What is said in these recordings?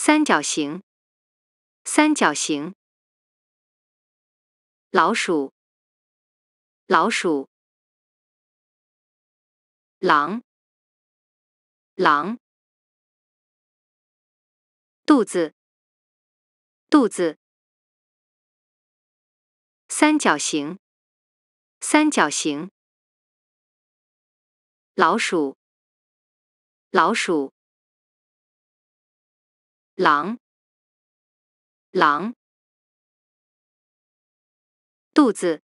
三角形，三角形，老鼠，老鼠，狼，狼，肚子，肚子，三角形，三角形，老鼠，老鼠。狼，狼，肚子，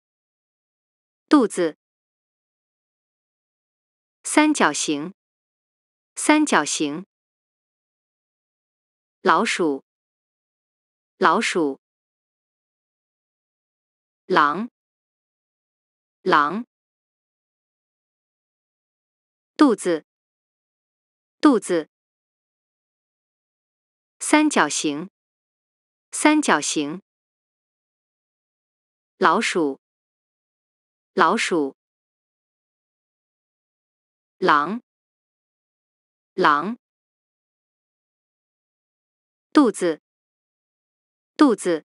肚子，三角形，三角形，老鼠，老鼠，狼，狼，肚子，肚子。三角形，三角形，老鼠，老鼠，狼，狼，肚子，肚子。